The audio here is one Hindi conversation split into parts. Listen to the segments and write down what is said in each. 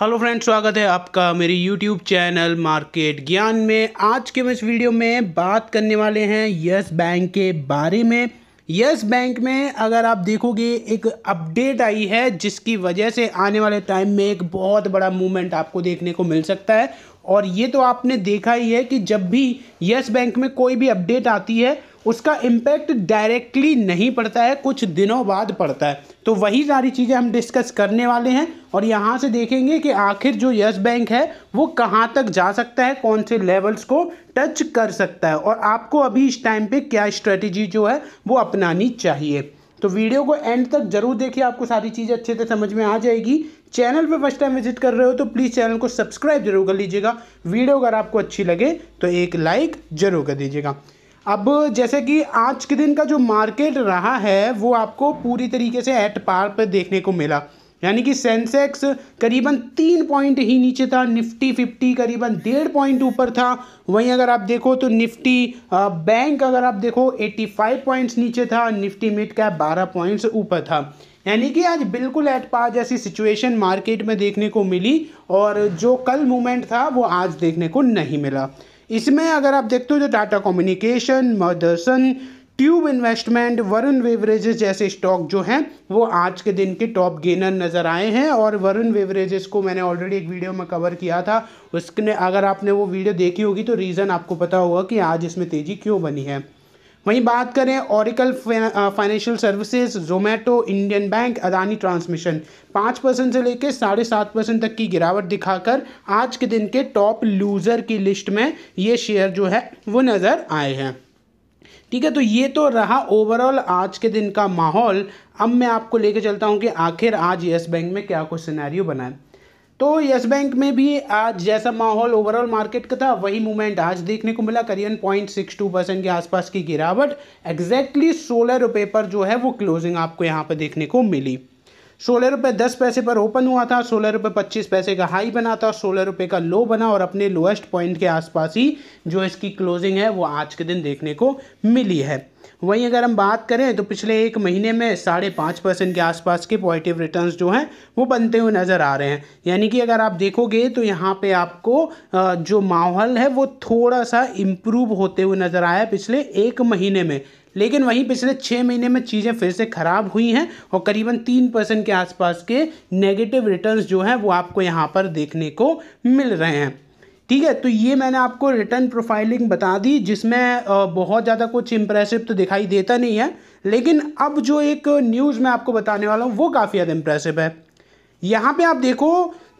हेलो फ्रेंड स्वागत है आपका मेरी यूट्यूब चैनल मार्केट ज्ञान में आज के इस वीडियो में बात करने वाले हैं यस बैंक के बारे में यस बैंक में अगर आप देखोगे एक अपडेट आई है जिसकी वजह से आने वाले टाइम में एक बहुत बड़ा मूवमेंट आपको देखने को मिल सकता है और ये तो आपने देखा ही है कि जब भी यस बैंक में कोई भी अपडेट आती है उसका इम्पैक्ट डायरेक्टली नहीं पड़ता है कुछ दिनों बाद पड़ता है तो वही सारी चीज़ें हम डिस्कस करने वाले हैं और यहाँ से देखेंगे कि आखिर जो यस बैंक है वो कहाँ तक जा सकता है कौन से लेवल्स को टच कर सकता है और आपको अभी इस टाइम पे क्या स्ट्रेटजी जो है वो अपनानी चाहिए तो वीडियो को एंड तक जरूर देखिए आपको सारी चीज़ें अच्छे से समझ में आ जाएगी चैनल पर फर्स्ट टाइम विजिट कर रहे हो तो प्लीज़ चैनल को सब्सक्राइब जरूर कर लीजिएगा वीडियो अगर आपको अच्छी लगे तो एक लाइक जरूर कर दीजिएगा अब जैसे कि आज के दिन का जो मार्केट रहा है वो आपको पूरी तरीके से एट पार पर देखने को मिला यानी कि सेंसेक्स करीबन तीन पॉइंट ही नीचे था निफ्टी फिफ्टी करीबन डेढ़ पॉइंट ऊपर था वहीं अगर आप देखो तो निफ्टी बैंक अगर आप देखो एट्टी फाइव पॉइंट्स नीचे था निफ्टी मिड कैप बारह पॉइंट्स ऊपर था यानी कि आज बिल्कुल एट पार जैसी सिचुएशन मार्केट में देखने को मिली और जो कल मूवमेंट था वो आज देखने को नहीं मिला इसमें अगर आप देखते हो तो Tata Communication Motherson Tube Investment Varun Beverages जैसे स्टॉक जो हैं वो आज के दिन के टॉप गेनर नज़र आए हैं और वरुण वेवरेजेस को मैंने ऑलरेडी एक वीडियो में कवर किया था उसने अगर आपने वो वीडियो देखी होगी तो रीज़न आपको पता होगा कि आज इसमें तेज़ी क्यों बनी है वहीं बात करें Oracle Financial Services Zomato Indian Bank Adani Transmission पाँच परसेंट से लेकर साढ़े सात परसेंट तक की गिरावट दिखाकर आज के दिन के टॉप लूज़र की लिस्ट में ये शेयर जो है वो नज़र आए हैं ठीक है तो ये तो रहा ओवरऑल आज के दिन का माहौल अब मैं आपको लेके चलता हूँ कि आखिर आज येस बैंक में क्या कुछ सिनेरियो बना है तो यस बैंक में भी आज जैसा माहौल ओवरऑल मार्केट का था वही मूवमेंट आज देखने को मिला करियन पॉइंट सिक्स टू परसेंट के आसपास की गिरावट एग्जैक्टली सोलह रुपये पर जो है वो क्लोजिंग आपको यहाँ पर देखने को मिली सोलह रुपये दस पैसे पर ओपन हुआ था सोलह रुपये पच्चीस पैसे का हाई बना था सोलह रुपये का लो बना और अपने लोएस्ट पॉइंट के आसपास ही जो इसकी क्लोजिंग है वो आज के दिन देखने को मिली है वहीं अगर हम बात करें तो पिछले एक महीने में साढ़े पाँच परसेंट के आसपास के पॉजिटिव रिटर्न जो हैं वो बनते हुए नज़र आ रहे हैं यानी कि अगर आप देखोगे तो यहाँ पर आपको जो माहौल है वो थोड़ा सा इम्प्रूव होते हुए नज़र आया पिछले एक महीने में लेकिन वहीं पिछले छः महीने में चीज़ें फिर से ख़राब हुई हैं और करीबन तीन परसेंट के आसपास के नेगेटिव रिटर्न्स जो हैं वो आपको यहाँ पर देखने को मिल रहे हैं ठीक है तो ये मैंने आपको रिटर्न प्रोफाइलिंग बता दी जिसमें बहुत ज़्यादा कुछ इम्प्रेसिव तो दिखाई देता नहीं है लेकिन अब जो एक न्यूज़ मैं आपको बताने वाला हूँ वो काफ़ी ज़्यादा इम्प्रेसिव है यहाँ पे आप देखो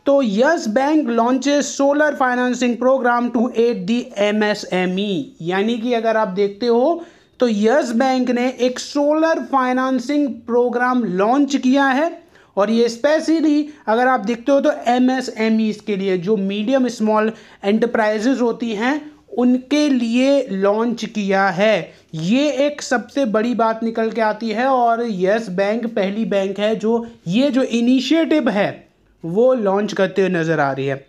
तो Yes Bank launches solar financing program to aid the M M S E यानी कि अगर आप देखते हो तो यस बैंक ने एक सोलर फाइनेंसिंग प्रोग्राम लॉन्च किया है और ये स्पेशली अगर आप देखते हो तो एम एस एम ई के लिए जो मीडियम स्मॉल एंटरप्राइजेज होती हैं उनके लिए लॉन्च किया है ये एक सबसे बड़ी बात निकल के आती है और यस बैंक पहली बैंक है जो ये जो इनिशिएटिव है वो लॉन्च करते हुए नज़र आ रही है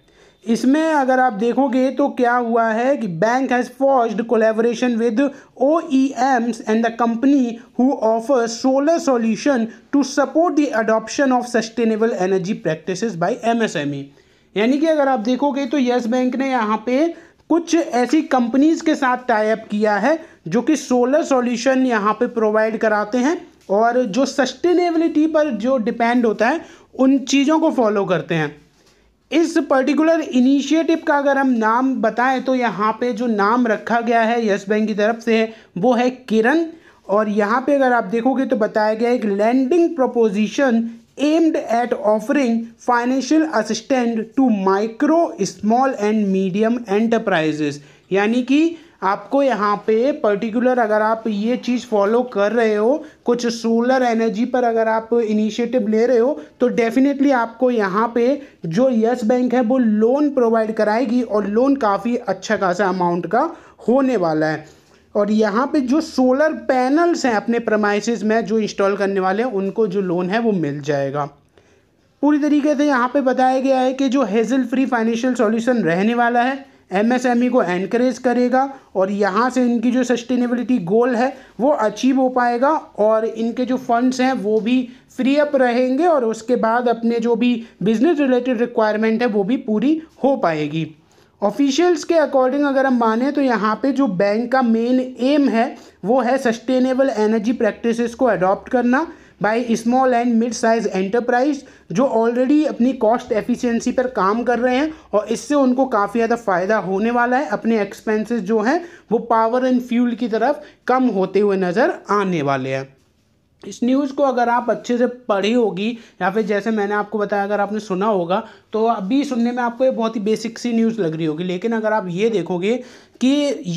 इसमें अगर आप देखोगे तो क्या हुआ है कि bank has forged collaboration with O E Ms and the company who offer solar solution to support the adoption of sustainable energy practices by MSME यानी कि अगर आप देखोगे तो येस बैंक ने यहाँ पे कुछ ऐसी कंपनीज़ के साथ टाइप किया है जो कि सोलर सॉल्यूशन यहाँ पे प्रोवाइड कराते हैं और जो सस्टेनेबिलिटी पर जो डिपेंड होता है उन चीज़ों को फॉलो करते हैं इस पर्टिकुलर इनिशिएटिव का अगर हम नाम बताएं तो यहाँ पे जो नाम रखा गया है यस बैंक की तरफ से है वो है किरण और यहाँ पे अगर आप देखोगे तो बताया गया एक lending proposition aimed at offering financial assistant to micro small and medium enterprises यानी कि आपको यहाँ पे पर्टिकुलर अगर आप ये चीज़ फॉलो कर रहे हो कुछ सोलर एनर्जी पर अगर आप इनिशिएटिव ले रहे हो तो डेफिनेटली आपको यहाँ पे जो यस बैंक है वो लोन प्रोवाइड कराएगी और लोन काफ़ी अच्छा खासा अमाउंट का होने वाला है और यहाँ पे जो सोलर पैनल्स हैं अपने प्रमाइसिस में जो इंस्टॉल करने वाले हैं उनको जो लोन है वो मिल जाएगा पूरी तरीके से यहाँ पे बताया गया है कि जो हेजल फ्री फाइनेंशियल सॉल्यूशन रहने वाला है एमएसएमई e को एनकरेज करेगा और यहाँ से इनकी जो सस्टेनेबिलिटी गोल है वो अचीव हो पाएगा और इनके जो फंड्स हैं वो भी फ्री अप रहेंगे और उसके बाद अपने जो भी बिजनेस रिलेटेड रिक्वायरमेंट है वो भी पूरी हो पाएगी ऑफिशियल्स के अकॉर्डिंग अगर हम माने तो यहाँ पे जो बैंक का मेन एम है वो है सस्टेनेबल एनर्जी प्रैक्टिसेस को अडॉप्ट करना by small and mid size enterprise जो ऑलरेडी अपनी कॉस्ट एफिशिएंसी पर काम कर रहे हैं और इससे उनको काफ़ी ज़्यादा फ़ायदा होने वाला है अपने एक्सपेंसेस जो हैं वो पावर एंड फ्यूल की तरफ कम होते हुए नज़र आने वाले हैं इस न्यूज़ को अगर आप अच्छे से पढ़ी होगी या फिर जैसे मैंने आपको बताया अगर आपने सुना होगा तो अभी सुनने में आपको ये बहुत ही बेसिक सी न्यूज़ लग रही होगी लेकिन अगर आप ये देखोगे कि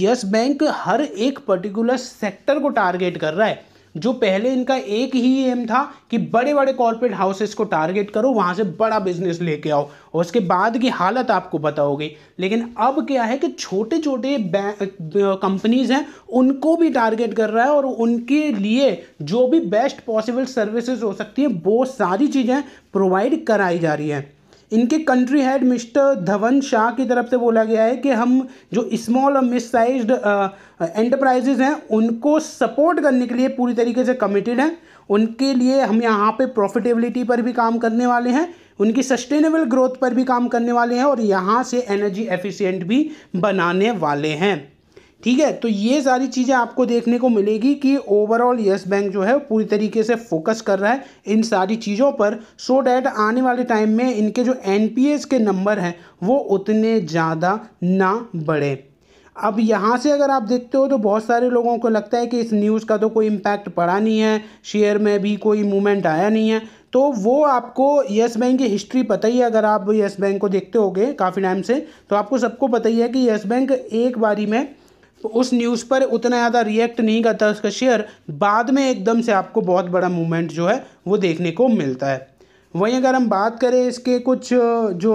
यस बैंक हर एक पर्टिकुलर सेक्टर को टारगेट कर रहा है जो पहले इनका एक ही एम था कि बड़े बड़े कॉर्पोरेट हाउसेस को टारगेट करो वहाँ से बड़ा बिजनेस लेके आओ और उसके बाद की हालत आपको बताओगे लेकिन अब क्या है कि छोटे छोटे कंपनीज हैं उनको भी टारगेट कर रहा है और उनके लिए जो भी बेस्ट पॉसिबल सर्विसेज हो सकती हैं वो सारी चीज़ें प्रोवाइड कराई जा रही हैं इनके country head mister Dhawan Shah की तरफ से बोला गया है कि हम जो स्मॉल और मिस साइज एंटरप्राइजेज हैं उनको सपोर्ट करने के लिए पूरी तरीके से कमिटेड हैं उनके लिए हम यहाँ पे प्रॉफिटेबिलिटी पर भी काम करने वाले हैं उनकी सस्टेनेबल ग्रोथ पर भी काम करने वाले हैं और यहाँ से एनर्जी एफिशिएंट भी बनाने वाले हैं ठीक है तो ये सारी चीज़ें आपको देखने को मिलेगी कि ओवरऑल यस बैंक जो है पूरी तरीके से फोकस कर रहा है इन सारी चीज़ों पर सो so डैट आने वाले टाइम में इनके जो एन के नंबर हैं वो उतने ज़्यादा ना बढ़े अब यहाँ से अगर आप देखते हो तो बहुत सारे लोगों को लगता है कि इस न्यूज़ का तो कोई इम्पैक्ट पड़ा नहीं है शेयर में भी कोई मूवमेंट आया नहीं है तो वो आपको येस बैंक की हिस्ट्री पता ही है अगर आप येस बैंक को देखते होगे काफ़ी टाइम से तो आपको सबको पता ही है कि येस बैंक एक बारी में तो उस न्यूज़ पर उतना ज़्यादा रिएक्ट नहीं करता उसका शेयर बाद में एकदम से आपको बहुत बड़ा मूवमेंट जो है वो देखने को मिलता है वहीं अगर हम बात करें इसके कुछ जो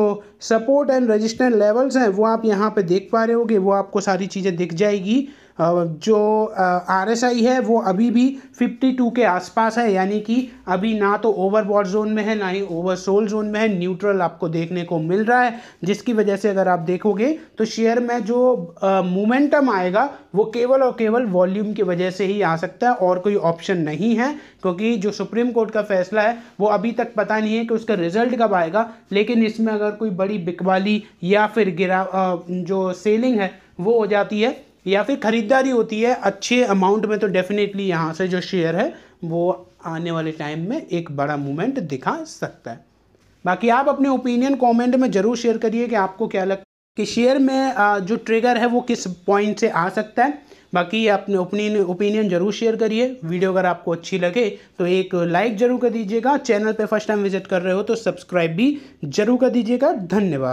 सपोर्ट एंड रजिस्टेंट लेवल्स हैं वो आप यहाँ पे देख पा रहे होगे वो आपको सारी चीज़ें दिख जाएगी जो आर एस आई है वो अभी भी 52 के आसपास है यानी कि अभी ना तो ओवरबॉड जोन में है ना ही ओवर सोल जोन में है न्यूट्रल आपको देखने को मिल रहा है जिसकी वजह से अगर आप देखोगे तो शेयर में जो मोमेंटम आएगा वो केवल और केवल वॉल्यूम की वजह से ही आ सकता है और कोई ऑप्शन नहीं है क्योंकि जो सुप्रीम कोर्ट का फैसला है वो अभी तक पता नहीं है कि उसका रिजल्ट कब आएगा लेकिन इसमें अगर कोई बड़ी हमारी बिकवाली या फिर गिरा जो सेलिंग है वो हो जाती है या फिर ख़रीदारी होती है अच्छे अमाउंट में तो डेफिनेटली यहाँ से जो शेयर है वो आने वाले टाइम में एक बड़ा मूवमेंट दिखा सकता है बाकी आप अपने ओपिनियन कमेंट में ज़रूर शेयर करिए कि आपको क्या लगता है कि शेयर में जो ट्रिगर है वो किस पॉइंट से आ सकता है बाकी आपने अपने ओपिनियन ओपिनियन जरूर शेयर करिए वीडियो अगर आपको अच्छी लगे तो एक लाइक ज़रूर कर दीजिएगा चैनल पर फर्स्ट टाइम विजिट कर रहे हो तो सब्सक्राइब भी जरूर कर दीजिएगा धन्यवाद